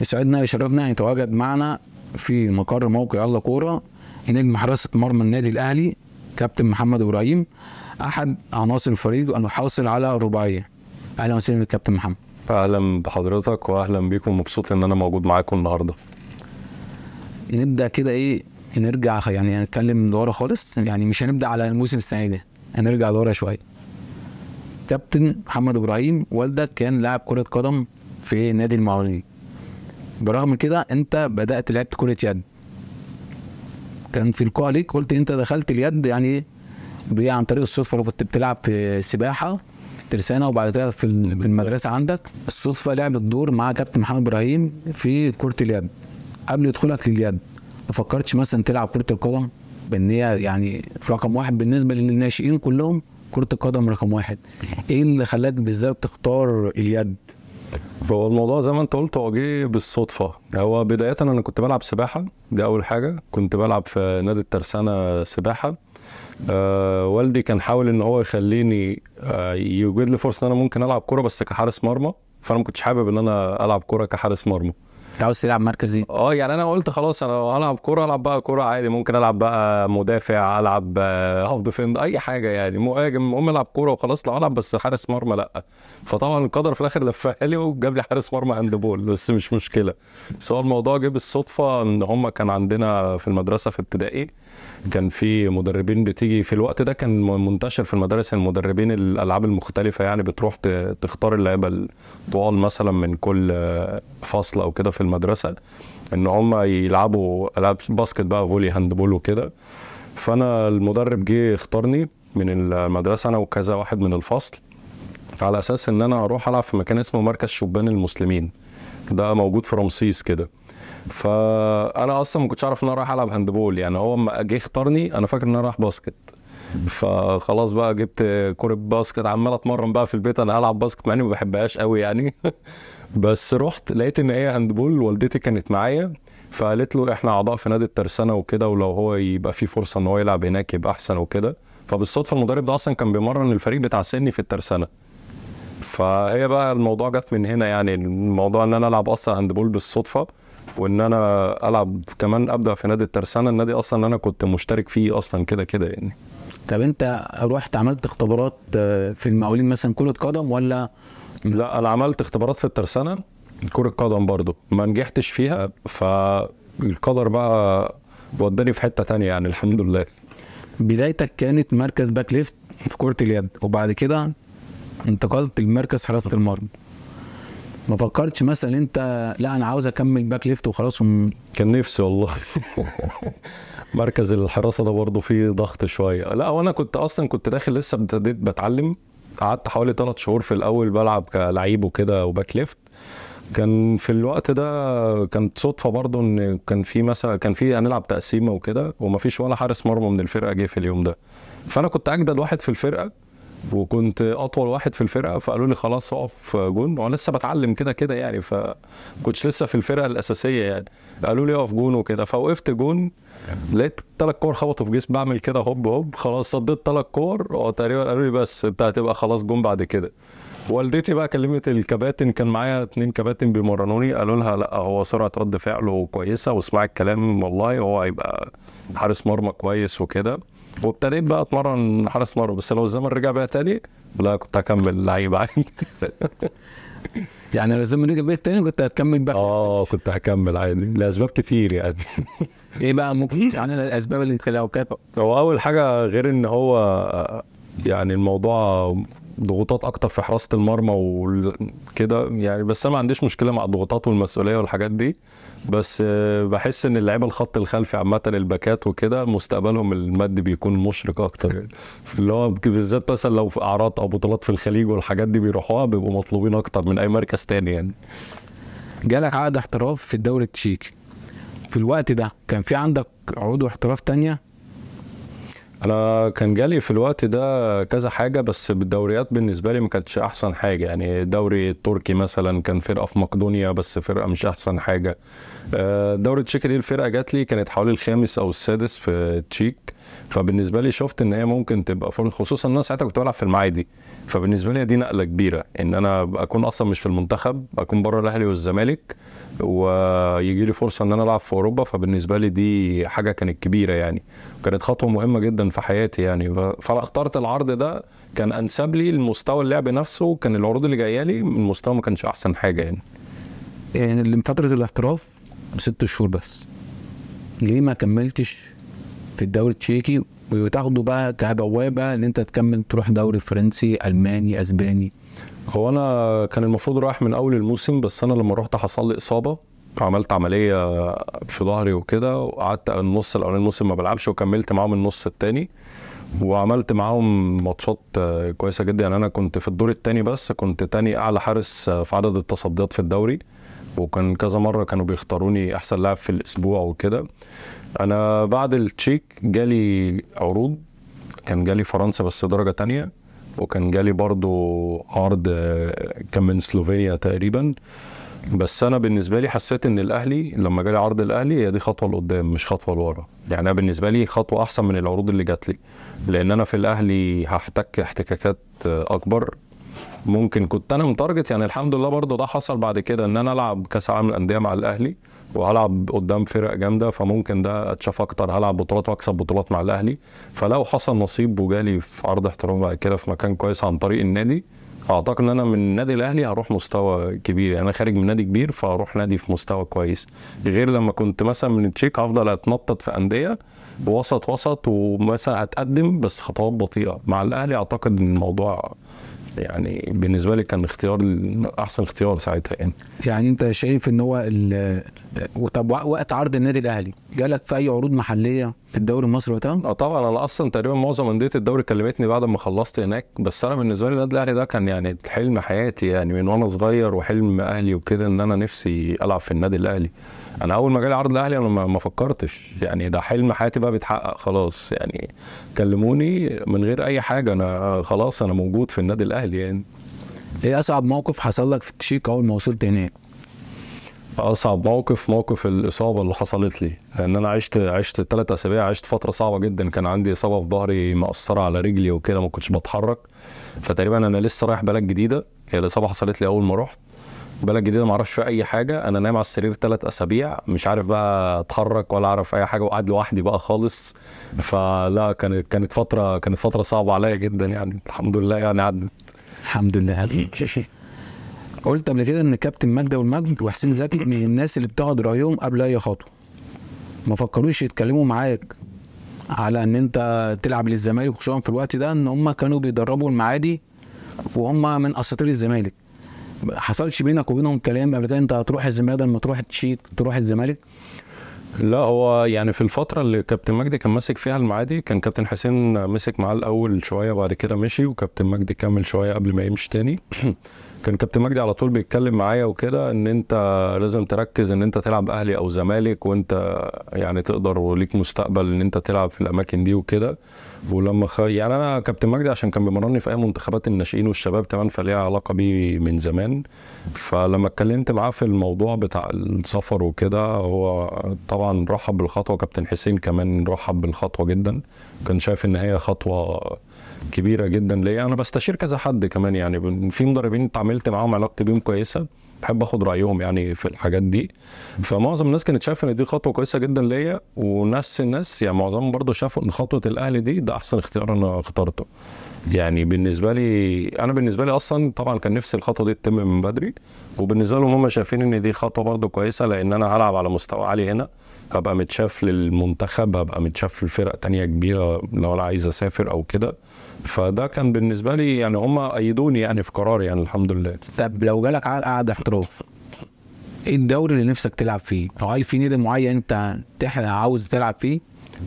يسعدنا يشرفنا يتواجد معنا في مقر موقع الله كوره نجم حراسه مرمى النادي الاهلي كابتن محمد ابراهيم احد عناصر الفريق المحاصل على الرباعيه اهلا وسهلا بالكابتن محمد اهلا بحضرتك واهلا بيكم مبسوط ان انا موجود معاكم النهارده نبدا كده ايه نرجع يعني هنتكلم لورا خالص يعني مش هنبدا على الموسم السنه ده هنرجع لورا شويه كابتن محمد ابراهيم والدك كان لاعب كره قدم في نادي المعاونين برغم كده انت بدات لعبت كره يد كان في القاع ليك قلت انت دخلت اليد يعني دي عن طريق الصدفه لو كنت بتلعب في سباحه في الترسانه وبعد كده في المدرسه عندك الصدفه لعبت دور مع كابتن محمد ابراهيم في كره اليد قبل يدخلك لليد ما فكرتش مثلا تلعب كره القدم بان هي يعني رقم واحد بالنسبه للناشئين كلهم كره القدم رقم واحد ايه اللي خلاك بالذات تختار اليد هو الموضوع زي ما انت قلت هو جه بالصدفه هو بدايه انا كنت بلعب سباحه دي اول حاجه كنت بلعب في نادي الترسانه سباحه آه والدي كان حاول ان هو يخليني آه يوجد لي فرصه ان انا ممكن العب كوره بس كحارس مرمى فانا ما كنتش حابب ان انا العب كوره كحارس مرمى انت عاوز تلعب مركز ايه؟ اه يعني انا قلت خلاص انا هلعب كوره العب بقى كوره عادي ممكن العب بقى مدافع العب هاف آه، ديفند اي حاجه يعني مهاجم المهم العب كوره وخلاص لو العب بس حارس مرمى لا فطبعا القدر في الاخر لفها لي وجاب لي حارس مرمى هاند بول بس مش مشكله بس هو الموضوع جه بالصدفه ان هم كان عندنا في المدرسه في ابتدائي كان في مدربين بتيجي في الوقت ده كان منتشر في المدارس المدربين الالعاب المختلفه يعني بتروح تختار اللعيبه الطوال مثلا من كل فصل او كده في المدرسه ان هم يلعبوا العاب باسكت بقى فولي بول وكده فانا المدرب جه اختارني من المدرسه انا وكذا واحد من الفصل على اساس ان انا اروح العب في مكان اسمه مركز شبان المسلمين ده موجود في رمسيس كده فانا اصلا ما كنتش اعرف ان انا رايح العب هاندبول يعني هو لما جه اختارني انا فاكر ان انا رايح باسكت فخلاص بقى جبت كرة باسكت عمال اتمرن بقى في البيت انا العب باسكت مع اني ما بحبهاش قوي يعني بس رحت لقيت ان هي هاندبول والدتي كانت معايا فقالت له احنا اعضاء في نادي الترسانه وكده ولو هو يبقى في فرصه ان هو يلعب هناك يبقى احسن وكده فبالصدفه المدرب ده اصلا كان بيمرن الفريق بتاع سني في الترسانه فهي بقى الموضوع جت من هنا يعني الموضوع ان انا العب اصلا هاندبول بالصدفه وان انا العب كمان ابدا في نادي الترسانه النادي اصلا انا كنت مشترك فيه اصلا كده كده يعني طب انت رحت عملت اختبارات آه، في المقاولين مثلا كره قدم ولا لا انا عملت اختبارات في الترسانه كره قدم برضو ما نجحتش فيها فالقدر بقى وداني في حته تانية يعني الحمد لله بدايتك كانت مركز باك ليفت في كره اليد وبعد كده انتقلت لمركز حراسه المرمى ما فكرتش مثلا انت لا انا عاوز اكمل باك ليفت وخلاص وم... كان نفسي والله مركز الحراسه ده برضه فيه ضغط شويه لا وانا كنت اصلا كنت داخل لسه ابتديت بتعلم قعدت حوالي ثلاث شهور في الاول بلعب كلعيب وكده وباك ليفت كان في الوقت ده كانت صدفه برضه ان كان في مثلا كان في هنلعب تقسيمه وكده ومفيش ولا حارس مرمى من الفرقه جه في اليوم ده فانا كنت اجدد واحد في الفرقه وكنت اطول واحد في الفرقه فقالوا لي خلاص اقف جون وانا لسه بتعلم كده كده يعني كنتش لسه في الفرقه الاساسيه يعني قالوا لي اقف جون وكده فوقفت جون لقيت ثلاث كور خبطوا في جسمي بعمل كده هوب هوب خلاص صديت ثلاث كور تقريبا قالوا لي بس انت هتبقى خلاص جون بعد كده والدتي بقى كلمت الكباتن كان معايا اتنين كباتن بيمرنوني قالوا لها لا هو سرعه رد فعله كويسه واسمعي الكلام والله هو هيبقى حارس مرمى كويس وكده وابتديت بقى اتمرن حارس مرمى بس لو الزمن رجع بقى تاني لا كنت هكمل لعيب عادي يعني لو الزمن رجع بقى تاني كنت هتكمل بقى اه كنت هكمل عادي لاسباب كتير يعني ايه بقى ممكن عن الاسباب اللي خلاها كده هو اول حاجه غير ان هو يعني الموضوع ضغوطات اكتر في حراسه المرمى وكده يعني بس انا ما عنديش مشكله مع الضغوطات والمسؤوليه والحاجات دي بس آه، بحس ان اللعيبه الخط الخلفي عامه الباكات وكده مستقبلهم المادي بيكون مشرق اكتر اللي هو بالذات مثلا لو في اعراض او بطولات في الخليج والحاجات دي بيروحوها بيبقوا مطلوبين اكتر من اي مركز تاني يعني جالك عقد احتراف في الدوري التشيكي في الوقت ده كان في عندك عضو احتراف تانية انا كان جالي في الوقت ده كذا حاجه بس بالدوريات بالنسبه لي ما كانتش احسن حاجه يعني دوري التركي مثلا كان فرقه في مقدونيا بس فرقه مش احسن حاجه آه، دوري تشيك دي الفرقه جات لي كانت حوالي الخامس او السادس في تشيك فبالنسبه لي شفت ان هي ممكن تبقى فرصه خصوصا ان انا ساعتها كنت بلعب في المعادي فبالنسبه لي دي نقله كبيره ان انا اكون اصلا مش في المنتخب اكون بره الاهلي والزمالك ويجي لي فرصه ان انا العب في اوروبا فبالنسبه لي دي حاجه كانت كبيره يعني كانت خطوه مهمه جدا في حياتي يعني فانا اخترت العرض ده كان انسب لي المستوى اللعب نفسه كان العروض اللي جايه لي المستوى ما كانش احسن حاجه يعني يعني فتره الاحتراف ست شهور بس ليه ما كملتش في الدوري التشيكي وتاخده بقى كبوابه ان انت تكمل تروح دوري فرنسي الماني اسباني هو انا كان المفروض رايح من اول الموسم بس انا لما رحت حصل لي اصابه عملت عمليه في ظهري وكده وقعدت النص الاولاني الموسم ما بلعبش وكملت معاهم النص الثاني وعملت معاهم ماتشات كويسه جدا يعني انا كنت في الدور الثاني بس كنت تاني اعلى حارس في عدد التصديات في الدوري وكان كذا مره كانوا بيختاروني احسن لاعب في الاسبوع وكده انا بعد التشيك جالي عروض كان جالي فرنسا بس درجه تانية وكان جالي برضو عرض آه، كان من سلوفينيا تقريبا بس انا بالنسبه لي حسيت ان الاهلي لما جالي عرض الاهلي هي دي خطوه لقدام مش خطوه لورا يعني انا بالنسبه لي خطوه احسن من العروض اللي جات لي لان انا في الاهلي هحتك احتكاكات آه، اكبر ممكن كنت انا متارجت يعني الحمد لله برضه ده حصل بعد كده ان انا العب كاس عالم الانديه مع الاهلي وهلعب قدام فرق جامده فممكن ده اتشاف اكتر هلعب بطولات واكسب بطولات مع الاهلي فلو حصل نصيب وجالي في عرض احترام بعد كده في مكان كويس عن طريق النادي اعتقد ان انا من النادي الاهلي هروح مستوى كبير يعني انا خارج من نادي كبير فهروح نادي في مستوى كويس غير لما كنت مثلا من التشيك هفضل اتنطط في انديه وسط وسط ومثلا هتقدم بس خطوات بطيئه مع الاهلي اعتقد ان الموضوع يعني بالنسبه لي كان اختيار احسن اختيار ساعتها يعني يعني انت شايف ان هو طب وقت عرض النادي الاهلي جالك في اي عروض محليه في الدوري المصري وقتها؟ اه طبعا انا اصلا تقريبا معظم انديه الدوري كلمتني بعد ما خلصت هناك بس انا بالنسبه لي النادي الاهلي ده كان يعني حلم حياتي يعني من وانا صغير وحلم اهلي وكده ان انا نفسي العب في النادي الاهلي انا اول ما جالي عرض الاهلي انا ما فكرتش يعني ده حلم حياتي بقى بيتحقق خلاص يعني كلموني من غير اي حاجه انا خلاص انا موجود في النادي الاهلي يعني ايه اصعب موقف حصل لك في التشيك اول ما وصلت هناك اصعب موقف موقف الاصابه اللي حصلت لي لان انا عشت عشت ثلاث اسابيع عشت فتره صعبه جدا كان عندي اصابه في ظهري مأثره على رجلي وكده ما كنتش بتحرك فتقريبا انا لسه رايح بلد جديده هي الاصابه حصلت لي اول ما رحت بلد جديده ما اعرفش فيها اي حاجه انا نايم على السرير ثلاث اسابيع مش عارف بقى اتحرك ولا اعرف اي حاجه وقاعد لوحدي بقى خالص فلا كانت كانت فتره كانت فتره صعبه عليا جدا يعني الحمد لله يعني عدت الحمد لله قلت قبل كده ان كابتن مجدي والمجد وحسين زكي من الناس اللي بتقعد رايهم قبل اي خطوه ما فكروش يتكلموا معاك على ان انت تلعب للزمالك خصوصا في الوقت ده ان هم كانوا بيدربوا المعادي وهم من اساطير الزمالك حصلش بينك وبينهم كلام قبل كده انت هتروح الزمالك لما تروح تشيك تروح الزمالك لا هو يعني في الفترة اللي كابتن مجدي كان ماسك فيها المعادي كان كابتن حسين مسك معاه الأول شوية وبعد كده مشي وكابتن مجدي كمل شوية قبل ما يمشي تاني كان كابتن مجدي على طول بيتكلم معايا وكده ان انت لازم تركز ان انت تلعب اهلي او زمالك وانت يعني تقدر وليك مستقبل ان انت تلعب في الاماكن دي وكده ولما خ... يعني انا كابتن مجدي عشان كان بيمرني في اي منتخبات الناشئين والشباب كمان فليها علاقه بيه من زمان فلما اتكلمت معاه في الموضوع بتاع السفر وكده هو طبعا رحب بالخطوه كابتن حسين كمان رحب بالخطوه جدا كان شايف ان هي خطوه كبيره جدا ليا انا بستشير كذا حد كمان يعني في مدربين اتعاملت معاهم علاقتي بيهم كويسه بحب اخد رايهم يعني في الحاجات دي فمعظم الناس كانت شايفه ان دي خطوه كويسه جدا ليا ونفس الناس يعني معظمهم برضو شافوا ان خطوه الاهلي دي ده احسن اختيار انا اخترته يعني بالنسبه لي انا بالنسبه لي اصلا طبعا كان نفسي الخطوه دي تتم من بدري وبالنسبه لهم هم شايفين ان دي خطوه برضو كويسه لان انا هلعب على مستوى عالي هنا هبقى متشاف للمنتخب هبقى متشاف لفرق تانية كبيره لو انا عايز اسافر او كده فده كان بالنسبه لي يعني هم ايدوني يعني في قراري يعني الحمد لله طب لو جالك على قعده احتراف ايه الدوري اللي نفسك تلعب فيه او هل في نادي معين انت عاوز تلعب فيه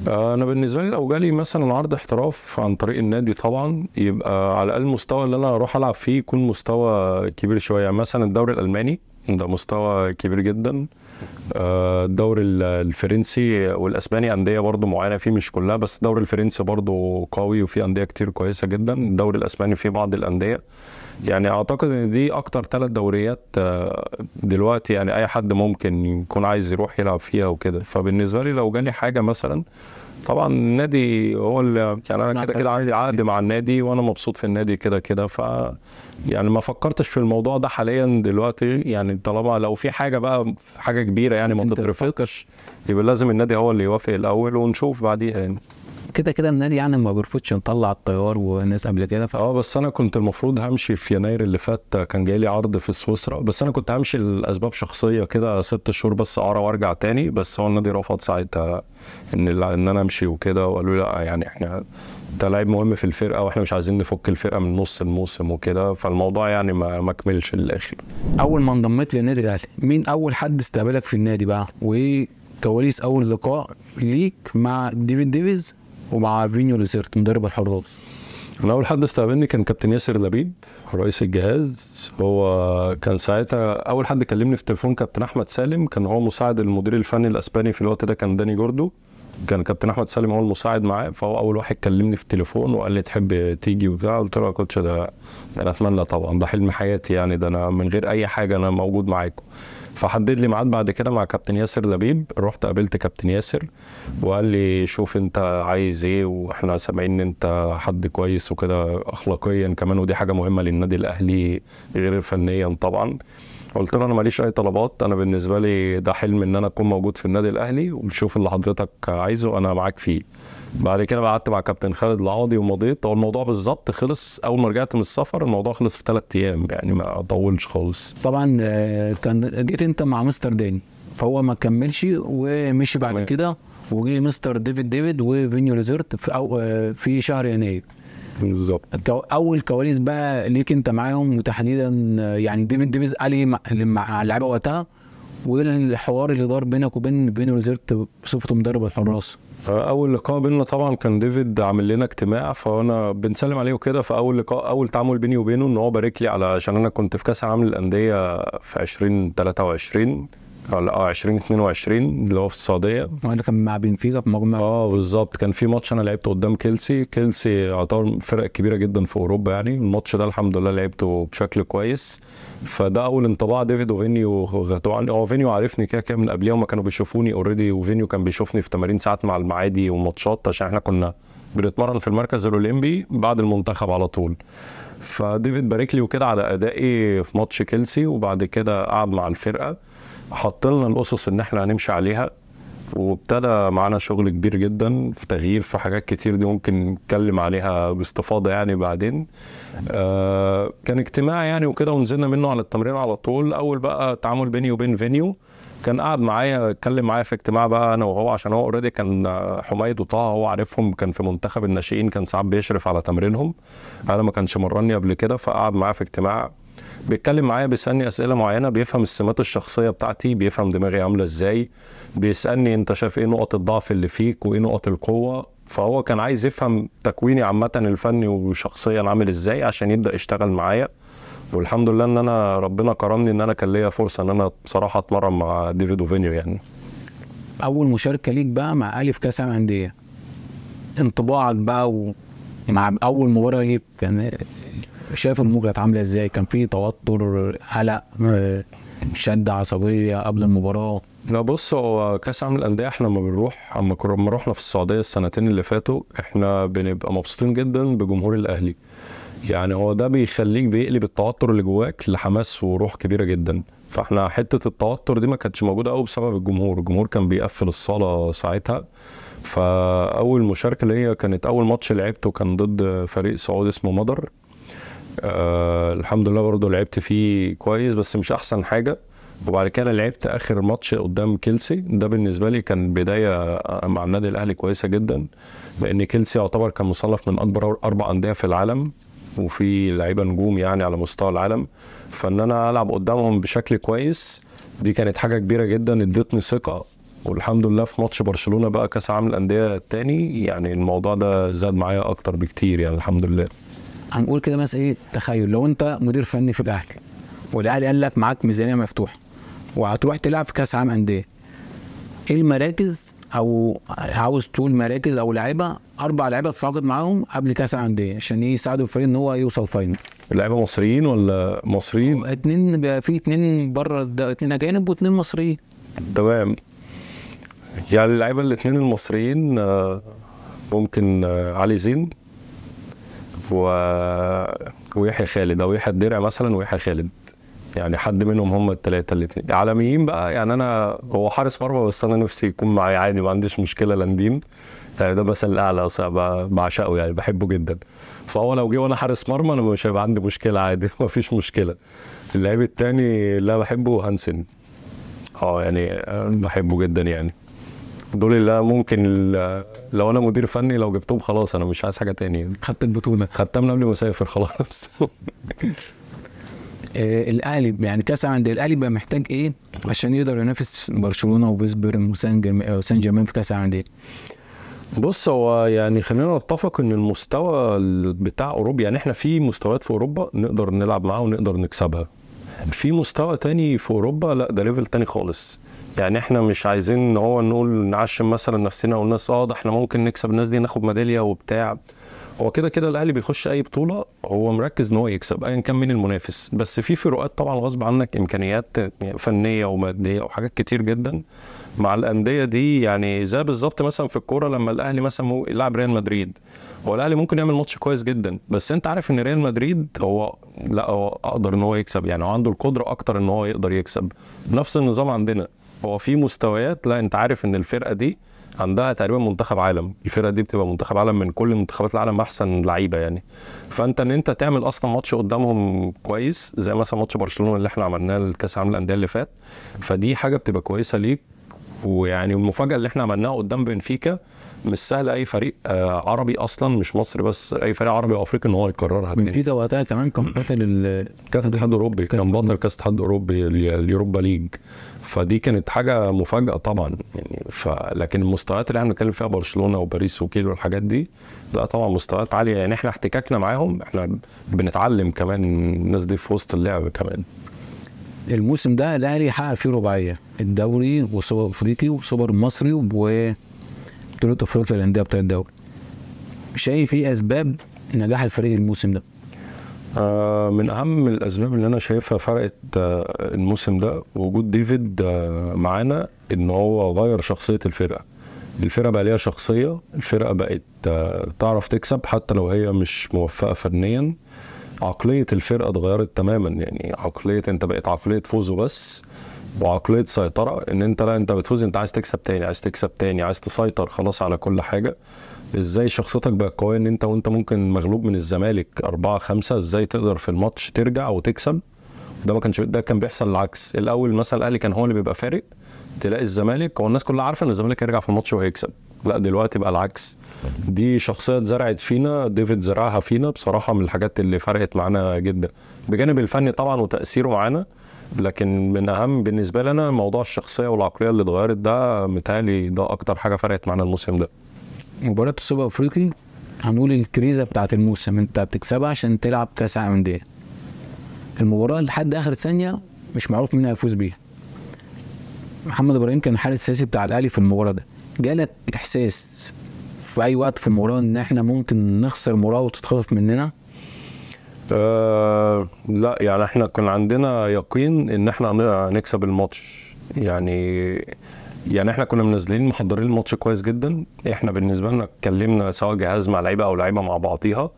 آه، انا بالنسبه لي لو جالي مثلا عرض احتراف عن طريق النادي طبعا يبقى على الاقل المستوى اللي انا اروح العب فيه يكون مستوى كبير شويه يعني مثلا الدوري الالماني ده مستوى كبير جدا آه، الدوري الفرنسي والاسباني انديه برضو معينه فيه مش كلها بس الدوري الفرنسي برضو قوي وفيه انديه كتير كويسه جدا الدوري الاسباني فيه بعض الانديه يعني اعتقد ان دي اكتر ثلاث دوريات آه، دلوقتي يعني اي حد ممكن يكون عايز يروح يلعب فيها وكده فبالنسبه لي لو جاني حاجه مثلا طبعا النادي هو اللي يعني انا كده كده عندي عقد مع النادي وانا مبسوط في النادي كده كده ف يعني ما فكرتش في الموضوع ده حاليا دلوقتي يعني طالما لو في حاجه بقى حاجه كبيره يعني ما تترفضش يبقى لازم النادي هو اللي يوافق الاول ونشوف بعديها يعني كده كده النادي يعني ما بيرفضش نطلع الطيار والناس قبل كده ف... اه بس انا كنت المفروض همشي في يناير اللي فات كان جاي لي عرض في سويسرا بس انا كنت همشي لاسباب شخصيه كده ست شهور بس اقرا وارجع تاني بس هو النادي رفض ساعتها ان ان انا امشي وكده وقالوا لا يعني احنا ده لعيب مهم في الفرقه واحنا مش عايزين نفك الفرقه من نص الموسم وكده فالموضوع يعني ما ما كملش للاخر اول ما انضميت للنادي الاهلي مين اول حد استقبلك في النادي بقى وايه كواليس اول لقاء ليك مع ديفيد ديفيز ومع فينيو ريسيرت مدرب الحراس انا اول حد استقبلني كان كابتن ياسر لبيب رئيس الجهاز هو كان ساعتها اول حد كلمني في التليفون كابتن احمد سالم كان هو مساعد المدير الفني الاسباني في الوقت ده كان داني جوردو كان كابتن احمد سالم هو المساعد معاه فهو اول واحد كلمني في التليفون وقال لي تحب تيجي وبتاع قلت له يا كوتش ده انا اتمنى طبعا ده حلم حياتي يعني ده انا من غير اي حاجه انا موجود معاكم فحدد لي ميعاد بعد كده مع كابتن ياسر لبيب رحت قابلت كابتن ياسر وقال لي شوف انت عايز ايه واحنا سامعين ان انت حد كويس وكده اخلاقيا كمان ودي حاجه مهمه للنادي الاهلي غير فنيا طبعا قلت له انا ماليش اي طلبات انا بالنسبه لي ده حلم ان انا اكون موجود في النادي الاهلي وشوف اللي حضرتك عايزه انا معاك فيه بعد كده قعدت مع كابتن خالد العوضي ومضيت هو الموضوع بالظبط خلص اول ما رجعت من السفر الموضوع خلص في ثلاث ايام يعني ما طولش خالص طبعا آه، كان جيت انت مع مستر داني فهو ما كملش ومشي بعد كده وجي مستر ديفيد ديفيد وفينيو ريزورت في, آه، في شهر يناير بالظبط اول كواليس بقى ليك انت معاهم وتحديدا آه، يعني ديفيد ديفيز ايه مع اللعيبه وقتها وايه الحوار اللي دار بينك وبين بين وزيرت بصفته مدرب الحراس آه، اول لقاء بيننا طبعا كان ديفيد عامل لنا اجتماع فانا بنسلم عليه وكده فاول لقاء اول تعامل بيني وبينه ان هو بارك لي علشان انا كنت في كاس العالم للانديه في 2023 اه لا اه 2022 اللي هو في السعوديه وانا كان مع بنفيكا في مجمع اه بالظبط كان في ماتش انا لعبته قدام كيلسي كيلسي يعتبر فرق كبيره جدا في اوروبا يعني الماتش ده الحمد لله لعبته بشكل كويس فده اول انطباع ديفيد وفينيو خدته عني هو فينيو عارفني كده كده من قبليها هما كانوا بيشوفوني اوريدي وفينيو كان بيشوفني في تمارين ساعات مع المعادي وماتشات عشان احنا كنا بنتمرن في المركز الاولمبي بعد المنتخب على طول فديفيد بارك لي وكده على ادائي في ماتش كيلسي وبعد كده قعد مع الفرقه حط لنا الاسس ان احنا هنمشي عليها وابتدى معانا شغل كبير جدا في تغيير في حاجات كتير دي ممكن نتكلم عليها باستفاضه يعني بعدين آه كان اجتماع يعني وكده ونزلنا منه على التمرين على طول اول بقى تعامل بيني وبين فينيو كان قاعد معايا اتكلم معايا في اجتماع بقى انا وهو عشان هو اوريدي كان حميد وطه هو عارفهم كان في منتخب الناشئين كان ساعات بيشرف على تمرينهم انا ما كانش مرني قبل كده فقعد معايا في اجتماع بيتكلم معايا بيسالني اسئله معينه بيفهم السمات الشخصيه بتاعتي بيفهم دماغي عامله ازاي بيسالني انت شايف ايه نقط الضعف اللي فيك وايه نقط القوه فهو كان عايز يفهم تكويني عامه الفني وشخصيا عامل ازاي عشان يبدا يشتغل معايا والحمد لله ان انا ربنا كرمني ان انا كان ليا فرصه ان انا بصراحه اتمرن مع ديفيد اوفينيو يعني اول مشاركه ليك بقى مع الف كاس الانديه انطباعك بقى و... مع اول مباراه ليك كان شايف الامور كانت عامله ازاي كان في توتر قلق شده عصبيه قبل المباراه لا بص هو كاس عالم الانديه احنا لما بنروح اما لما رحنا في السعوديه السنتين اللي فاتوا احنا بنبقى مبسوطين جدا بجمهور الاهلي يعني هو ده بيخليك بيقلب التوتر اللي جواك لحماس وروح كبيره جدا فاحنا حته التوتر دي ما كانتش موجوده قوي بسبب الجمهور الجمهور كان بيقفل الصاله ساعتها فاول مشاركه ليا كانت اول ماتش لعبته كان ضد فريق سعودي اسمه مضر آه الحمد لله برضه لعبت فيه كويس بس مش احسن حاجه وبعد كده لعبت اخر ماتش قدام كيلسي ده بالنسبه لي كان بدايه مع النادي الاهلي كويسه جدا لان كيلسي يعتبر كان مصنف من اكبر اربع انديه في العالم وفي لعيبه نجوم يعني على مستوى العالم فان انا العب قدامهم بشكل كويس دي كانت حاجه كبيره جدا ادتني ثقه والحمد لله في ماتش برشلونه بقى كاس عالم الانديه الثاني يعني الموضوع ده زاد معايا اكتر بكتير يعني الحمد لله هنقول كده مثلا ايه تخيل لو انت مدير فني في الاهلي والاهلي قال لك معاك ميزانيه مفتوحه وهتروح تلعب في كاس عالم انديه ايه المراكز او عاوز تقول مراكز او لعيبه اربع لعيبه تتفاوض معاهم قبل كاس الانديه انديه عشان إيه يساعدوا الفريق ان هو يوصل فاينل لعيبه مصريين ولا مصريين؟ اتنين في اتنين بره اتنين اجانب واتنين مصريين تمام يعني اللعيبه الاتنين المصريين آه، ممكن آه، علي زين و... ويحيى خالد او يحيى الدرع مثلا ويحيى خالد يعني حد منهم هم الثلاثه الاثنين عالميين بقى يعني انا هو حارس مرمى بس انا نفسي يكون معايا عادي ما عنديش مشكله لاندين يعني ده مثلا الاعلى بعشقه يعني بحبه جدا فهو لو جه وانا حارس مرمى انا مش هيبقى عندي مشكله عادي ما فيش مشكله اللعيب الثاني اللي انا بحبه هانسن اه يعني بحبه جدا يعني دول اللي ممكن لو انا مدير فني لو جبتهم خلاص انا مش عايز حاجه تاني خدت البطوله خدتها من قبل ما اسافر خلاص آه الاهلي يعني كاس عند الاهلي بقى محتاج ايه عشان يقدر ينافس برشلونه وفيسبيرن آه، وسان جيرمان في كاس عندي بص هو يعني خلينا نتفق ان المستوى بتاع اوروبا يعني احنا في مستويات في اوروبا نقدر نلعب معاها ونقدر نكسبها في مستوى تاني في اوروبا لا ده ليفل تاني خالص يعني احنا مش عايزين ان هو نقول نعشم مثلا نفسنا والناس اه ده احنا ممكن نكسب الناس دي ناخد ميداليه وبتاع هو كده كده الاهلي بيخش اي بطوله هو مركز ان هو يكسب ايا كان مين المنافس بس في فروقات طبعا غصب عنك امكانيات فنيه وماديه وحاجات كتير جدا مع الانديه دي يعني زي بالظبط مثلا في الكوره لما الاهلي مثلا يلعب ريال مدريد هو الاهلي ممكن يعمل ماتش كويس جدا بس انت عارف ان ريال مدريد هو لا هو اقدر ان هو يكسب يعني هو عنده القدره اكتر ان هو يقدر يكسب نفس النظام عندنا هو في مستويات لا انت عارف ان الفرقه دي عندها تقريبا منتخب عالم الفرقه دي بتبقى منتخب عالم من كل منتخبات العالم احسن لعيبه يعني فانت ان انت تعمل اصلا ماتش قدامهم كويس زي مثلا ماتش برشلونه اللي احنا عملناه لكاس العالم للانديه اللي فات فدي حاجه بتبقى كويسه ليك ويعني المفاجاه اللي احنا عملناها قدام بنفيكا مش سهل اي فريق آه عربي اصلا مش مصر بس اي فريق عربي او افريقي ان هو يكررها تاني بنفيكا وقتها كمان كان بطل كاس الاتحاد الاوروبي كان بطل كاس الاتحاد الاوروبي اليوروبا ليج فدي كانت حاجه مفاجاه طبعا يعني ف... لكن المستويات اللي احنا بنتكلم فيها برشلونه وباريس وكيل والحاجات دي لا طبعا مستويات عاليه يعني احنا احتكاكنا معاهم احنا بنتعلم كمان الناس دي في وسط اللعب كمان الموسم ده الاهلي حقق فيه رباعيه الدوري وسوبر افريقي وسوبر مصري و بطوله افريقيا للانديه بتاع الدوري شايف ايه اسباب نجاح الفريق الموسم ده؟ آه من اهم الاسباب اللي انا شايفها فرقت آه الموسم ده وجود ديفيد آه معانا ان هو غير شخصيه الفرقه الفرقه بقى ليها شخصيه الفرقه بقت آه، تعرف تكسب حتى لو هي مش موفقه فنيا عقليه الفرقه اتغيرت تماما يعني عقليه انت بقت عقليه فوز وبس وعقليه سيطره ان انت لا انت بتفوز انت عايز تكسب تاني عايز تكسب تاني عايز تسيطر خلاص على كل حاجه ازاي شخصيتك بقت قويه ان انت وانت ممكن مغلوب من الزمالك أربعة خمسة ازاي تقدر في الماتش ترجع وتكسب ده ما كانش ده كان بيحصل العكس الاول مثلا الاهلي كان هو اللي بيبقى فارق تلاقي الزمالك هو الناس كلها عارفه ان الزمالك هيرجع في الماتش وهيكسب لا دلوقتي بقى العكس دي شخصيه اتزرعت فينا ديفيد زرعها فينا بصراحه من الحاجات اللي فرقت معانا جدا بجانب الفني طبعا وتاثيره معانا لكن من اهم بالنسبه لي انا موضوع الشخصيه والعقليه اللي اتغيرت ده متهيألي ده اكتر حاجه فرقت معانا الموسم ده مباراه السوبر افريقي هنقول الكريزه بتاعت الموسم انت بتكسبها عشان تلعب كاس عالم انديه المباراه لحد اخر ثانيه مش معروف مين هيفوز بيها محمد ابراهيم كان الحارس السياسي بتاع الاهلي في المباراه ده جالك احساس في اي وقت في المباراه ان احنا ممكن نخسر مباراه وتتخطف مننا آه لا يعني احنا كان عندنا يقين ان احنا هنكسب الماتش يعني يعني احنا كنا منزلين محضرين الماتش كويس جدا احنا بالنسبه لنا اتكلمنا سواء جهاز مع لعيبه او لعيبه مع بعضيها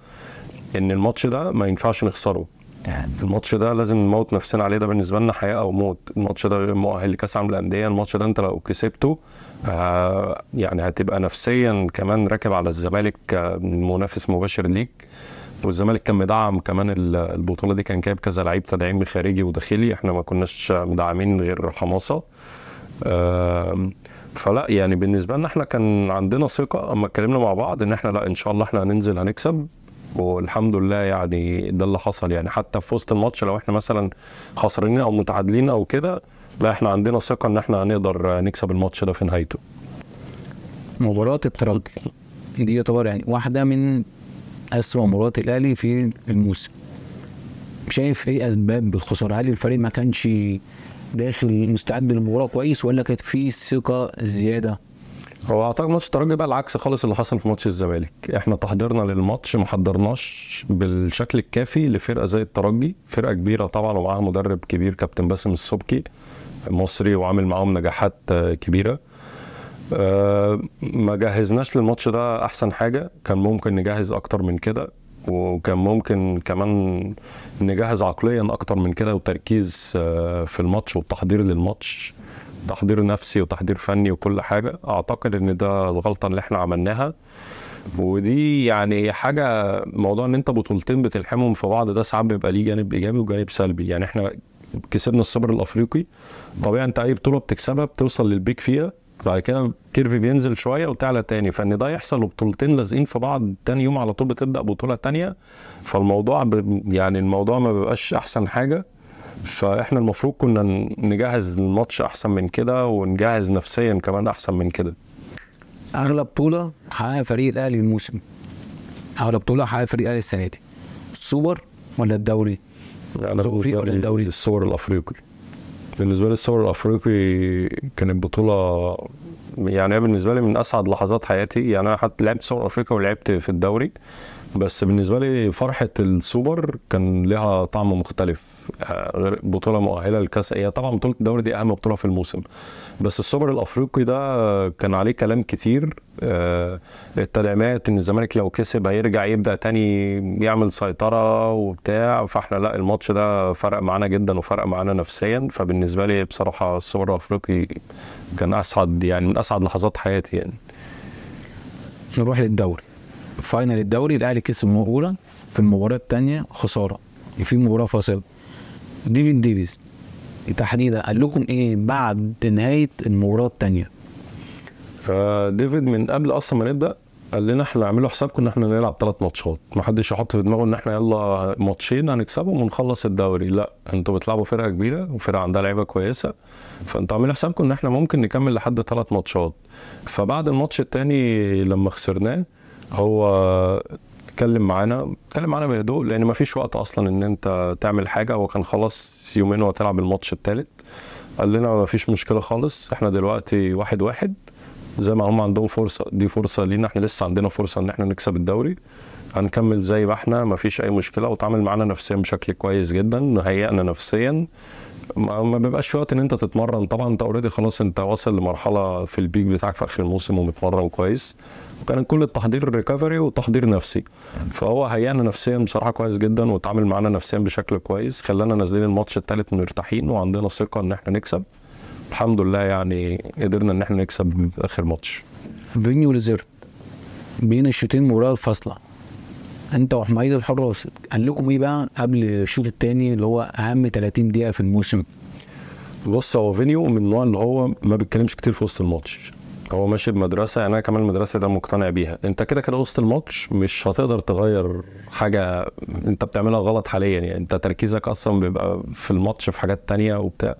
ان الماتش ده ما ينفعش نخسره يعني الماتش ده لازم نموت نفسنا عليه ده بالنسبه لنا حياه او موت الماتش ده مؤهل لكاس عالم الانديه الماتش ده انت لو كسبته آه يعني هتبقى نفسيا كمان راكب على الزمالك آه، منافس مباشر ليك والزمالك كان مدعم كمان البطوله دي كان جايب كذا لعيب تدعيم خارجي وداخلي احنا ما كناش مدعمين غير حماصه آه فلا يعني بالنسبه لنا احنا كان عندنا ثقه اما اتكلمنا مع بعض ان احنا لا ان شاء الله احنا هننزل هنكسب والحمد لله يعني ده اللي حصل يعني حتى في وسط الماتش لو احنا مثلا خسرانين او متعادلين او كده لا احنا عندنا ثقه ان احنا هنقدر نكسب الماتش ده في نهايته مباراه الترجي دي يعتبر يعني واحده من اسوء مباريات الاهلي في الموسم شايف ايه اسباب الخساره هل الفريق ما كانش داخل مستعد للمباراه كويس ولا كانت في ثقه زياده هو اعتقد ماتش الترجي بقى العكس خالص اللي حصل في ماتش الزمالك احنا تحضيرنا للماتش ما حضرناش بالشكل الكافي لفرقه زي الترجي فرقه كبيره طبعا ومعاها مدرب كبير كابتن باسم السبكي مصري وعامل معاهم نجاحات آه، كبيره آه، ما جهزناش للماتش ده احسن حاجه كان ممكن نجهز اكتر من كده وكان ممكن كمان نجهز عقليا اكتر من كده وتركيز آه، في الماتش والتحضير للماتش تحضير نفسي وتحضير فني وكل حاجه اعتقد ان ده الغلطه اللي احنا عملناها ودي يعني حاجه موضوع ان انت بطولتين بتلحمهم في بعض ده ساعات بيبقى ليه جانب ايجابي وجانب سلبي يعني احنا كسبنا السوبر الافريقي طبيعي انت اي بطوله بتكسبها بتوصل للبيك فيها بعد كده الكيرف بينزل شويه وتعلى تاني فان ده يحصل وبطولتين لازقين في بعض تاني يوم على طول بتبدا بطوله تانية فالموضوع ب... يعني الموضوع ما بيبقاش احسن حاجه فاحنا المفروض كنا نجهز الماتش احسن من كده ونجهز نفسيا كمان احسن من كده اغلى بطوله حققها فريق الاهلي الموسم اغلى بطوله حققها فريق الاهلي السنه دي السوبر ولا الدوري الافريقي ولا يعني الدوري السوبر الافريقي بالنسبه لي السوبر الافريقي كانت بطوله يعني بالنسبه لي من اسعد لحظات حياتي يعني انا حتى لعبت سوبر افريقيا ولعبت في الدوري بس بالنسبه لي فرحه السوبر كان لها طعم مختلف آه، بطوله مؤهله للكاس هي طبعا بطوله الدوري دي اهم بطوله في الموسم بس السوبر الافريقي ده كان عليه كلام كتير آه، التدعيمات ان الزمالك لو كسب هيرجع يبدا تاني يعمل سيطره وبتاع فاحنا لا الماتش ده فرق معانا جدا وفرق معانا نفسيا فبالنسبه لي بصراحه السوبر الافريقي كان اسعد يعني من اسعد لحظات حياتي يعني نروح للدوري فاينل الدوري الاهلي كسب مقوله في المباراه الثانيه خساره في مباراه فاصله ديفيد ديفيز تحديدا قال لكم ايه بعد نهايه المباراه الثانيه فديفيد من قبل اصلا ما نبدا قال لنا احنا اعملوا حسابكم ان احنا نلعب ثلاث ماتشات ما حدش يحط في دماغه ان احنا يلا ماتشين هنكسبهم ونخلص الدوري لا انتوا بتلعبوا فرقه كبيره وفرقه عندها لعيبه كويسه فانتوا عاملين حسابكم ان احنا ممكن نكمل لحد ثلاث ماتشات فبعد الماتش الثاني لما خسرناه هو اتكلم معانا اتكلم معانا بهدوء لان ما فيش وقت اصلا ان انت تعمل حاجه هو كان خلاص يومين وهتلعب الماتش الثالث قال لنا ما فيش مشكله خالص احنا دلوقتي واحد واحد زي ما هم عندهم فرصه دي فرصه لينا احنا لسه عندنا فرصه ان احنا نكسب الدوري هنكمل زي ما احنا ما فيش اي مشكله وتعامل معانا نفسيا بشكل كويس جدا هيئنا نفسيا ما ما بيبقاش في وقت ان انت تتمرن طبعا انت اوريدي خلاص انت واصل لمرحله في البيك بتاعك في اخر الموسم ومتمرن كويس وكان كل التحضير ريكفري وتحضير نفسي فهو هيئنا نفسيا بصراحه كويس جدا وتعامل معانا نفسيا بشكل كويس خلانا نازلين الماتش الثالث مرتاحين وعندنا ثقه ان احنا نكسب الحمد لله يعني قدرنا ان احنا نكسب اخر ماتش فينيو ليزيرب بين الشوطين مباراه فاصله انت وحميد الحراس قال لكم ايه بقى قبل الشوط الثاني اللي هو اهم 30 دقيقه في الموسم بص هو فينيو من النوع اللي هو ما بيتكلمش كتير في وسط الماتش هو ماشي بمدرسه يعني انا كمان المدرسه ده مقتنع بيها انت كده كده وسط الماتش مش هتقدر تغير حاجه انت بتعملها غلط حاليا يعني انت تركيزك اصلا بيبقى في الماتش في حاجات تانية وبتاع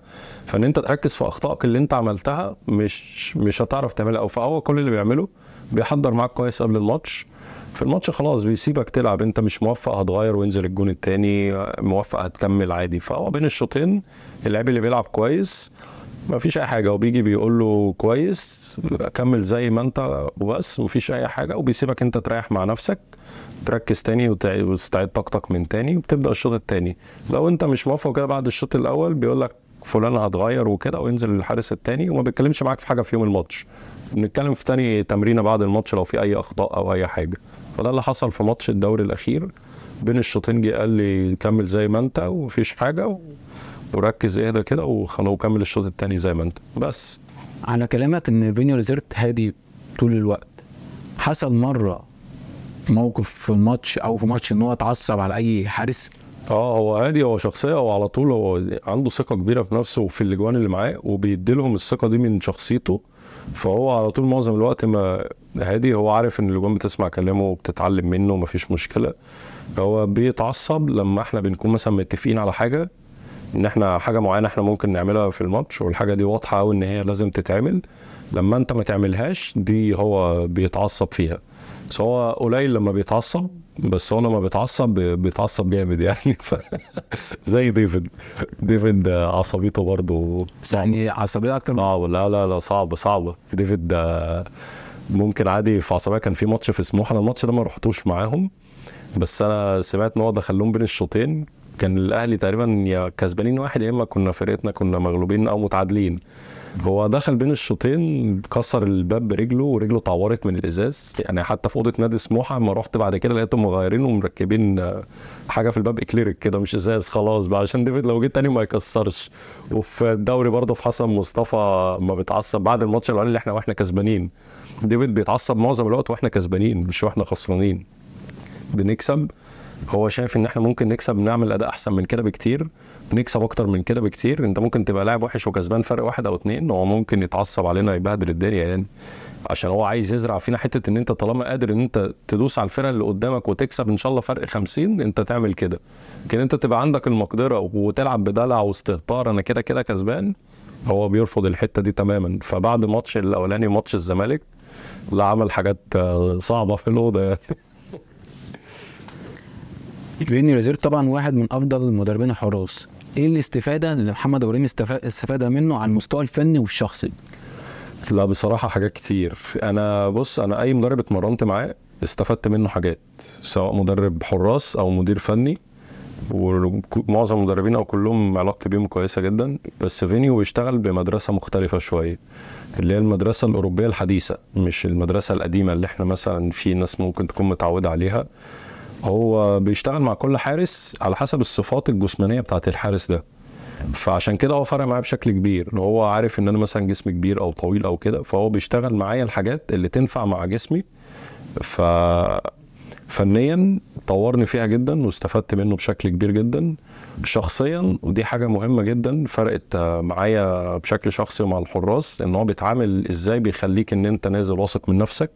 فان انت تركز في اخطائك اللي انت عملتها مش مش هتعرف تعملها او فهو كل اللي بيعمله بيحضر معاك كويس قبل الماتش في الماتش خلاص بيسيبك تلعب انت مش موفق هتغير وانزل الجون التاني موفق هتكمل عادي فهو بين الشوطين اللاعب اللي بيلعب كويس ما فيش اي حاجه وبيجي بيقول له كويس كمل زي ما انت وبس ما فيش اي حاجه وبيسيبك انت تريح مع نفسك تركز تاني وتستعيد طاقتك من تاني وبتبدا الشوط التاني لو انت مش موفق كده بعد الشوط الاول بيقول لك فلان هتغير وكده وينزل الحارس التاني وما بيتكلمش معاك في حاجه في يوم الماتش نتكلم في تاني تمرينه بعد الماتش لو في اي اخطاء او اي حاجه فده اللي حصل في ماتش الدوري الاخير بين الشوطين جه قال لي كمل زي ما انت ومفيش حاجه وركز اهدى كده وكمل الشوط الثاني زي ما انت بس على كلامك ان فينيو ريزيرت هادي طول الوقت حصل مره موقف في الماتش او في ماتش ان هو اتعصب على اي حارس اه هو هادي هو شخصيه هو على طول هو عنده ثقه كبيره في نفسه وفي الاجوان اللي معاه وبيديلهم الثقه دي من شخصيته فهو على طول معظم الوقت ما هادي هو عارف ان الاجوان بتسمع كلامه وبتتعلم منه ومفيش مشكله هو بيتعصب لما احنا بنكون مثلا متفقين على حاجه ان احنا حاجه معينه احنا ممكن نعملها في الماتش والحاجه دي واضحه قوي ان هي لازم تتعمل لما انت ما تعملهاش دي هو بيتعصب فيها بس هو قليل لما بيتعصب بس هو لما بيتعصب بيتعصب جامد يعني ف... زي ديفيد ديفيد عصبيته برضه يعني عصبيه اكتر صعبه لا لا لا صعبه صعبه ديفيد ممكن عادي في عصبيه كان في ماتش في سموحه انا الماتش ده ما رحتوش معاهم بس انا سمعت ان هو دخلهم بين الشوطين كان الاهلي تقريبا يا كسبانين واحد يا اما كنا فرقتنا كنا مغلوبين او متعادلين هو دخل بين الشوطين كسر الباب برجله ورجله اتعورت من الازاز يعني حتى في اوضه نادي سموحه لما رحت بعد كده لقيتهم مغيرين ومركبين آه، حاجه في الباب اكليريك كده مش ازاز خلاص بقى عشان ديفيد لو جه تاني ما يكسرش وفي الدوري برضه في حسن مصطفى ما بيتعصب بعد الماتش الاولاني اللي احنا واحنا كسبانين ديفيد بيتعصب معظم الوقت واحنا كسبانين مش واحنا خسرانين بنكسب هو شايف ان احنا ممكن نكسب نعمل اداء احسن من كده بكتير بنكسب اكتر من كده بكتير انت ممكن تبقى لاعب وحش وكسبان فرق واحد او اتنين هو ممكن يتعصب علينا يبهدل الدنيا يعني عشان هو عايز يزرع فينا حته ان انت طالما قادر ان انت تدوس على الفرق اللي قدامك وتكسب ان شاء الله فرق 50 انت تعمل كده لكن انت تبقى عندك المقدره وتلعب بدلع واستهتار انا كده كده كسبان هو بيرفض الحته دي تماما فبعد ماتش الاولاني ماتش الزمالك لا عمل حاجات آه، صعبه في الاوضه يعني بيني وزير طبعا واحد من افضل المدربين الحراس ايه الاستفاده اللي محمد ابراهيم استفاد منه على المستوى الفني والشخصي؟ لا بصراحه حاجات كتير انا بص انا اي مدرب اتمرنت معاه استفدت منه حاجات سواء مدرب حراس او مدير فني ومعظم المدربين او كلهم علاقتي بيهم كويسه جدا بس فينيو بيشتغل بمدرسه مختلفه شويه اللي هي المدرسه الاوروبيه الحديثه مش المدرسه القديمه اللي احنا مثلا في ناس ممكن تكون متعوده عليها هو بيشتغل مع كل حارس على حسب الصفات الجسمانيه بتاعت الحارس ده فعشان كده هو فرق معايا بشكل كبير لو هو عارف ان انا مثلا جسمي كبير او طويل او كده فهو بيشتغل معايا الحاجات اللي تنفع مع جسمي ف فنيا طورني فيها جدا واستفدت منه بشكل كبير جدا شخصيا ودي حاجه مهمه جدا فرقت معايا بشكل شخصي مع الحراس ان هو بيتعامل ازاي بيخليك ان انت نازل واثق من نفسك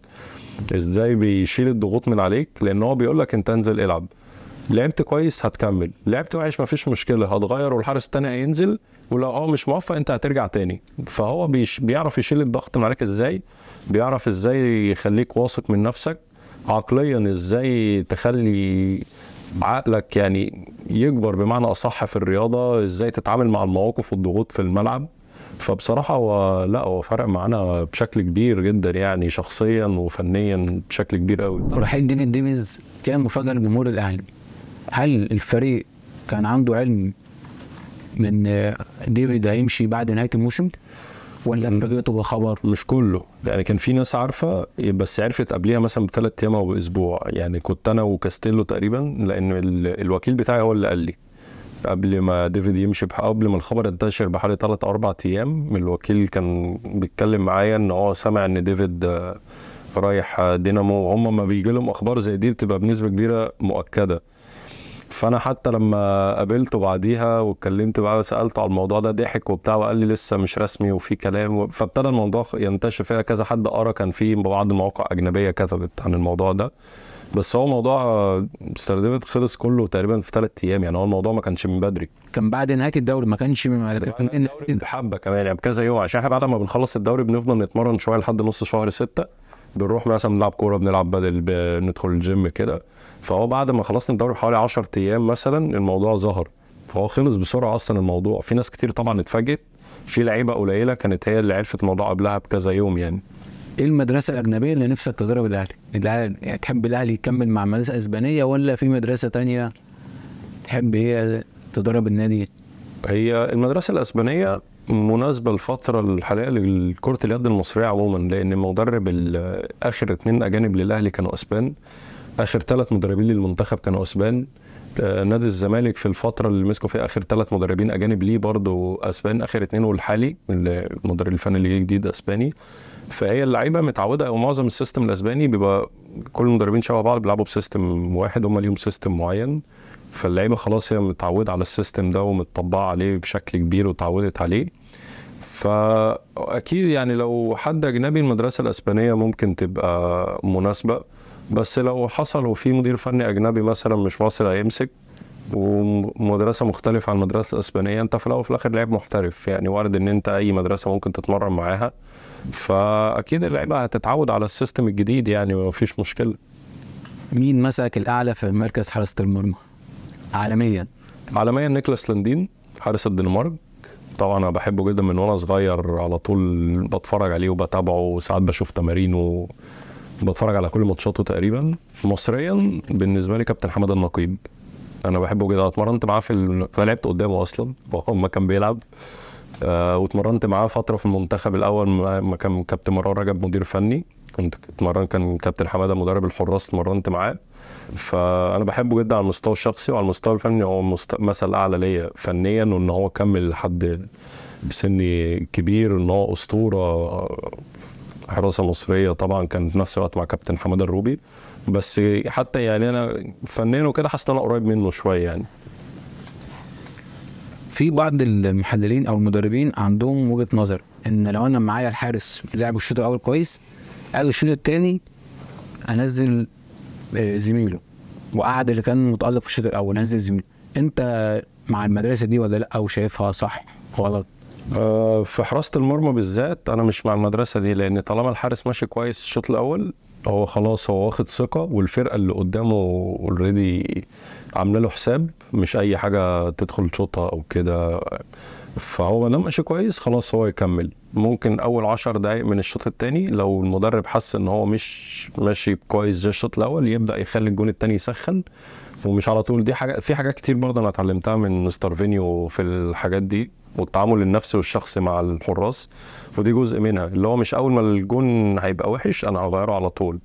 ازاي بيشيل الضغوط من عليك لان هو بيقول لك انت انزل العب لعبت كويس هتكمل لعبت وحش مفيش مشكله هتغير والحارس التاني هينزل ولو اه مش موفق انت هترجع تاني فهو بيش بيعرف يشيل الضغط من عليك ازاي بيعرف ازاي يخليك واثق من نفسك عقليا ازاي تخلي عقلك يعني يكبر بمعنى اصح في الرياضه ازاي تتعامل مع المواقف والضغوط في الملعب فبصراحه هو لا هو فرق معانا بشكل كبير جدا يعني شخصيا وفنيا بشكل كبير قوي رحيل ديفيد ديفيز كان مفاجاه لجمهور الاهلي هل الفريق كان عنده علم من ديفيد هيمشي بعد نهايه الموسم ولا فاجئته بخبر؟ مش كله يعني كان في ناس عارفه بس عرفت قبليها مثلا بثلاث ايام او باسبوع يعني كنت انا وكاستيلو تقريبا لان الوكيل بتاعي هو اللي قال لي قبل ما ديفيد يمشي بحق قبل ما الخبر انتشر بحوالي 3 اربع ايام الوكيل كان بيتكلم معايا ان هو سمع ان ديفيد آه، رايح آه، دينامو وهم ما بيجي لهم اخبار زي دي بتبقى بنسبه كبيره مؤكده فانا حتى لما قابلته بعديها واتكلمت معاه وسالته على الموضوع ده ضحك وبتاع وقال لي لسه مش رسمي وفي كلام فابتدى الموضوع ينتشر فيها كذا حد قرا آه، كان في بعض مواقع اجنبيه كتبت عن الموضوع ده بس هو موضوع استردمت خلص كله تقريبا في ثلاث ايام يعني هو الموضوع ما كانش من بدري كان بعد نهايه الدوري ما كانش من الدوري حبه كمان يعني بكذا يوم عشان احنا بعد ما بنخلص الدوري بنفضل نتمرن شويه لحد نص شهر ستة بنروح مثلا بنلعب كوره بنلعب بدل ندخل الجيم كده فهو بعد ما خلصنا الدوري بحوالي 10 ايام مثلا الموضوع ظهر فهو خلص بسرعه اصلا الموضوع في ناس كتير طبعا اتفاجئت في لعيبه قليله كانت هي اللي عرفت الموضوع قبلها بكذا يوم يعني ايه المدرسه الاجنبيه اللي نفسك تضرب الاهلي؟ الاهلي يعني تحب الاهلي يكمل مع مدرسه اسبانيه ولا في مدرسه تانية تحب هي تضرب النادي؟ هي المدرسه الاسبانيه مناسبه الفتره الحاليه لكره اليد المصريه عموما لان مدرب اخر اثنين اجانب للاهلي كانوا اسبان اخر ثلاث مدربين للمنتخب كانوا اسبان آه، نادي الزمالك في الفتره اللي مسكوا فيها اخر ثلاث مدربين اجانب ليه برضه اسبان اخر اثنين والحالي المدرب الفني اللي جه جديد اسباني فهي اللعيبه متعوده او معظم السيستم الاسباني بيبقى كل المدربين شبه بعض بيلعبوا بسيستم واحد هم ليهم سيستم معين فاللعيبه خلاص هي متعوده على السيستم ده ومتطبعه عليه بشكل كبير وتعودت عليه فاكيد يعني لو حد اجنبي المدرسه الاسبانيه ممكن تبقى مناسبه بس لو حصل وفي مدير فني اجنبي مثلا مش مصري هيمسك ومدرسه مختلفه عن المدرسه الاسبانيه انت في الاول وفي الاخر لعيب محترف يعني وارد ان انت اي مدرسه ممكن تتمرن معاها فاكيد اللعيبه هتتعود على السيستم الجديد يعني ومفيش مشكله مين مسك الاعلى في مركز حارس المرمى عالميا عالميا نيكلاس لاندين حارس الدنمارك طبعا انا بحبه جدا من وانا صغير على طول بتفرج عليه وبتابعه وساعات بشوف تمارينه بتفرج على كل ماتشاته تقريبا مصريا بالنسبه لي كابتن حمد النقيب انا بحبه جدا اتمرنت معاه في انا لعبت قدامه اصلا ما كان بيلعب آه واتمرنت معاه فتره في المنتخب الاول ما كان كابتن مرار رجب مدير فني كنت اتمرن كان كابتن حماده مدرب الحراس اتمرنت معاه فانا بحبه جدا على المستوى الشخصي وعلى المستوى الفني هو مست... مثل اعلى ليا فنيا وان هو كمل لحد بسني كبير ان هو اسطوره حراسه مصريه طبعا كان في نفس الوقت مع كابتن حماده الروبي بس حتى يعني انا فنان وكده حاسس ان انا قريب منه شويه يعني في بعض المحللين او المدربين عندهم وجهه نظر ان لو انا معايا الحارس لعب الشوط الاول كويس قال الشوط الثاني انزل آه، زميله وقعد اللي كان متالق في الشوط الاول انزل زميله انت مع المدرسه دي ولا لا وشايفها صح غلط آه، في حراسه المرمى بالذات انا مش مع المدرسه دي لان طالما الحارس ماشي كويس الشوط الاول هو خلاص هو واخد ثقه والفرقه اللي قدامه اوريدي عامله له حساب مش اي حاجه تدخل تشوطها او كده فهو لو ماشي كويس خلاص هو يكمل ممكن اول عشر دقايق من الشوط الثاني لو المدرب حس ان هو مش ماشي كويس زي الشوط الاول يبدا يخلي الجون الثاني يسخن ومش على طول دي حاجه في حاجات كتير برضه انا اتعلمتها من فينيو في الحاجات دي والتعامل النفسي والشخصي مع الحراس ودي جزء منها اللي هو مش اول ما الجون هيبقى وحش انا هغيره على طول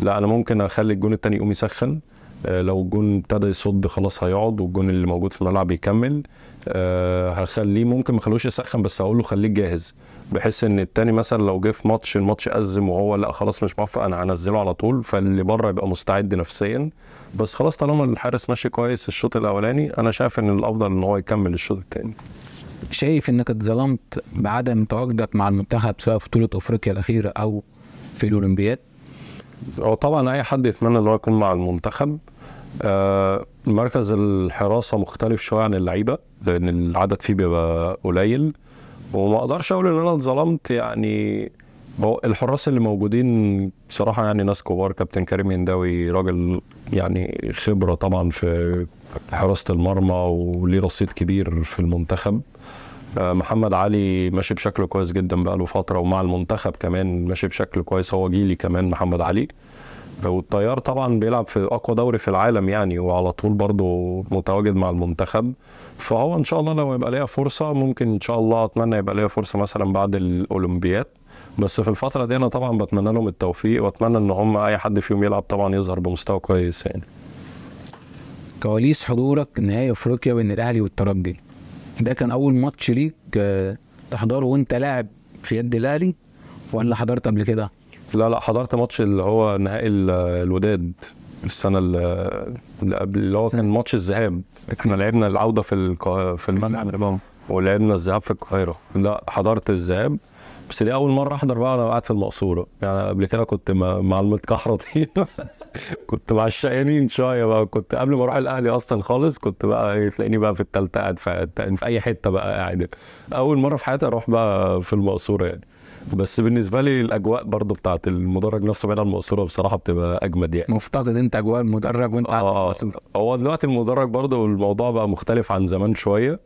لا انا ممكن اخلي الجون التاني يقوم يسخن آه، لو الجون ابتدى يصد خلاص هيقعد والجون اللي موجود في الملعب يكمل آه، هخليه ممكن ما اخلوش يسخن بس هقول له خليك جاهز بحيث ان التاني مثلا لو جه في ماتش الماتش ازم وهو لا خلاص مش موفق انا هنزله على طول فاللي بره يبقى مستعد نفسيا بس خلاص طالما الحارس ماشي كويس الشوط الاولاني انا شايف ان الافضل ان هو يكمل الشوط الثاني شايف انك اتظلمت بعدم تواجدك مع المنتخب سواء في بطوله افريقيا الاخيره او في الاولمبياد هو طبعا اي حد يتمنى ان هو يكون مع المنتخب آه مركز الحراسه مختلف شويه عن اللعيبه لان العدد فيه بيبقى قليل وما اقدرش اقول ان انا اتظلمت يعني هو الحراس اللي موجودين بصراحه يعني ناس كبار كابتن كريم هنداوي راجل يعني خبره طبعا في حراسه المرمى وليه رصيد كبير في المنتخب آه، محمد علي ماشي بشكل كويس جدا بقاله فتره ومع المنتخب كمان ماشي بشكل كويس هو جيلي كمان محمد علي والطيار طبعا بيلعب في اقوى دوري في العالم يعني وعلى طول برضه متواجد مع المنتخب فهو ان شاء الله لو يبقى ليا فرصه ممكن ان شاء الله اتمنى يبقى ليا فرصه مثلا بعد الاولمبياد بس في الفتره دي انا طبعا بتمنى لهم التوفيق واتمنى ان هم اي حد فيهم يلعب طبعا يظهر بمستوى كويس يعني كواليس حضورك نهائي افريقيا بين الاهلي والترجي ده كان اول ماتش ليك آه، تحضره وانت لاعب في يد الاهلي ولا حضرت قبل كده لا لا حضرت ماتش اللي هو نهائي الوداد السنه اللي قبل اللي هو كان ماتش الذهاب احنا لعبنا العوده في في الملعب ولعبنا الذهاب في القاهره لا حضرت الذهاب بس دي اول مره احضر بقى انا قاعد في المقصوره يعني قبل كده كنت مع المتكحرطين كنت مع الشقيانين شويه بقى كنت قبل ما اروح الاهلي اصلا خالص كنت بقى إيه، تلاقيني بقى في الثالثه قاعد في, في اي حته بقى قاعد اول مره في حياتي اروح بقى في المقصوره يعني بس بالنسبه لي الاجواء برضو بتاعت المدرج نفسه بعيد عن المقصوره بصراحه بتبقى اجمد يعني مفتقد انت اجواء المدرج وانت اه هو دلوقتي المدرج برضو الموضوع بقى مختلف عن زمان شويه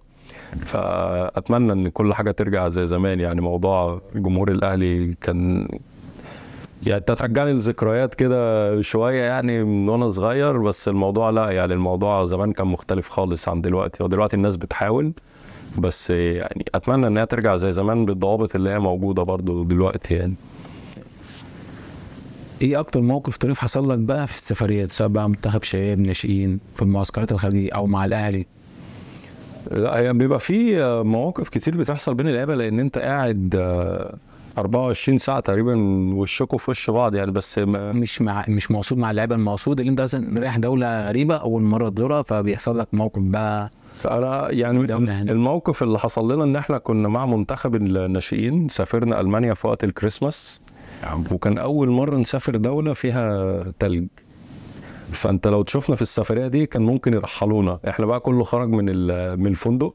فاتمنى ان كل حاجه ترجع زي زمان يعني موضوع جمهور الاهلي كان يعني تترجعني لذكريات كده شويه يعني من وانا صغير بس الموضوع لا يعني الموضوع زمان كان مختلف خالص عن دلوقتي ودلوقتي الناس بتحاول بس يعني اتمنى انها ترجع زي زمان بالضوابط اللي هي موجوده برضو دلوقتي يعني ايه اكتر موقف طريف حصل لك بقى في السفريات سواء بقى منتخب شباب ناشئين في المعسكرات الخارجيه او مع الاهلي لا هي يعني بيبقى في مواقف كتير بتحصل بين اللعيبه لان انت قاعد 24 آه، ساعه تقريبا وشكوا في وش بعض يعني بس ما مش مع مش مقصود مع اللعيبه المقصود اللي انت مثلا رايح دوله غريبه اول مره تزورها فبيحصل لك موقف بقى فانا يعني الموقف اللي حصل لنا ان احنا كنا مع منتخب الناشئين سافرنا المانيا في وقت الكريسماس نعم. وكان اول مره نسافر دوله فيها تلج فانت لو تشوفنا في السفريه دي كان ممكن يرحلونا احنا بقى كله خرج من من الفندق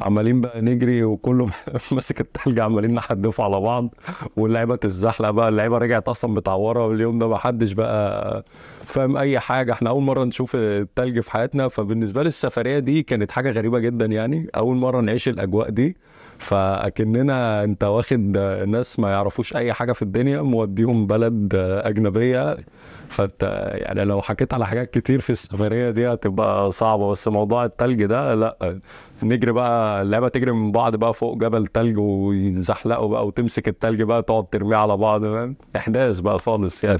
عمالين بقى نجري وكله ماسك التلج عمالين نحدفه على بعض واللعيبه تتزحلق بقى اللعيبه رجعت اصلا متعوره واليوم ده ما حدش بقى فاهم اي حاجه احنا اول مره نشوف التلج في حياتنا فبالنسبه لي السفريه دي كانت حاجه غريبه جدا يعني اول مره نعيش الاجواء دي فاكننا انت واخد ناس ما يعرفوش اي حاجه في الدنيا موديهم بلد اجنبيه فانت يعني لو حكيت على حاجات كتير في السفريه دي هتبقى صعبه بس موضوع التلج ده لا نجري بقى اللعبه تجري من بعض بقى فوق جبل تلج ويزحلقوا بقى وتمسك التلج بقى تقعد ترميه على بعض فاهم احداث بقى خالص يعني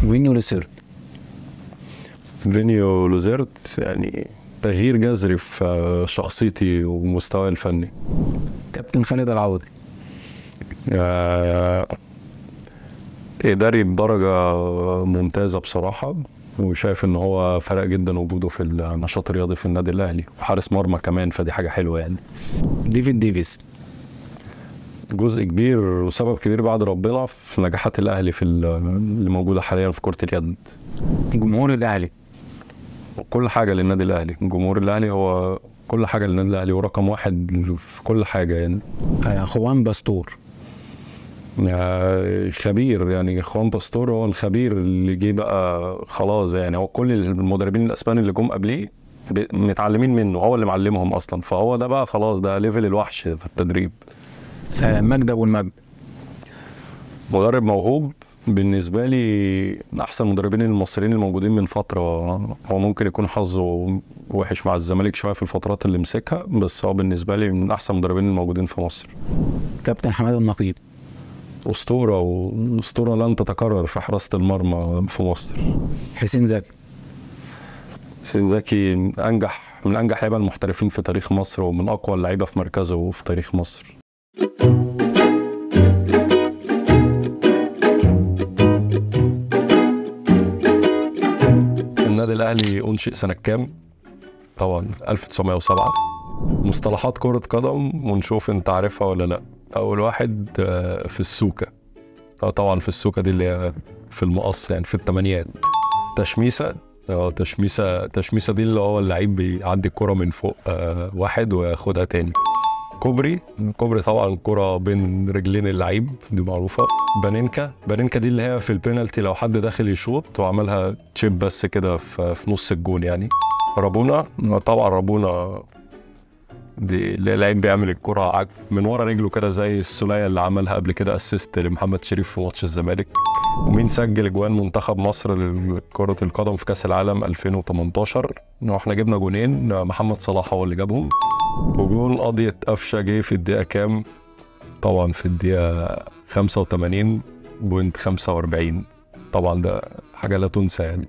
فينيو لوزيرت فينيو لوزيرت يعني تغيير جذري في آه، شخصيتي ومستواي الفني كابتن خالد العوضي آه، إداري بدرجة ممتازة بصراحة وشايف ان هو فرق جدا وجوده في النشاط الرياضي في النادي الاهلي وحارس مرمى كمان فدي حاجه حلوه يعني ديفيد ديفيز جزء كبير وسبب كبير بعد ربنا في نجاحات الاهلي في اللي موجوده حاليا في كره اليد جمهور الاهلي كل حاجه للنادي الاهلي جمهور الاهلي هو كل حاجه للنادي الاهلي ورقم واحد في كل حاجه يعني خوان باستور خبير يعني خوان باستور هو الخبير اللي جه بقى خلاص يعني هو كل المدربين الاسبان اللي جم قبليه متعلمين منه هو اللي معلمهم اصلا فهو ده بقى خلاص ده ليفل الوحش في التدريب مجد ابو المجد مدرب موهوب بالنسبه لي احسن مدربين المصريين الموجودين من فتره هو ممكن يكون حظه وحش مع الزمالك شويه في الفترات اللي مسكها بس هو بالنسبه لي من احسن المدربين الموجودين في مصر كابتن حماد النقيب اسطوره واسطوره لن تتكرر في حراسه المرمى في مصر حسين زكي حسين زكي انجح من انجح لعيبه المحترفين في تاريخ مصر ومن اقوى اللعيبه في مركزه وفي تاريخ مصر النادي الاهلي انشئ سنه كام؟ طبعا 1907 مصطلحات كرة قدم ونشوف انت عارفها ولا لا اول واحد آه، في السوكة آه، طبعا في السوكة دي اللي هي في المقص يعني في الثمانيات تشميسة اه تشميسة تشميسة دي اللي هو اللعيب بيعدي الكرة من فوق آه، واحد وياخدها تاني كوبري كوبري طبعا الكرة بين رجلين اللعيب دي معروفة بانينكا بانينكا دي اللي هي في البينالتي لو حد داخل يشوط وعملها تشيب بس كده في نص الجون يعني رابونا طبعا رابونا دي اللي لعيب بيعمل الكرة من ورا رجله كده زي السلية اللي عملها قبل كده اسيست لمحمد شريف في ماتش الزمالك ومين سجل اجوان منتخب مصر لكرة القدم في كأس العالم 2018 واحنا جبنا جونين محمد صلاح هو اللي جابهم وجول قضية قفشة جه في الدقيقة كام؟ طبعا في الدقيقة 85.45 طبعا ده حاجة لا تنسى يعني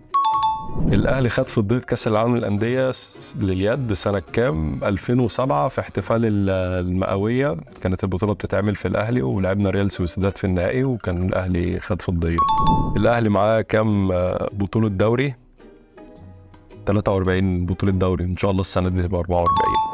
الأهلي خد في كأس العالم للأندية لليد سنة كام؟ 2007 في احتفال المئوية كانت البطولة بتتعمل في الأهلي ولعبنا ريال سوسيداد في النهائي وكان الأهلي خد في الأهلي معاه كام آه، بطولة دوري؟ 43 بطولة دوري إن شاء الله السنة دي تبقى 44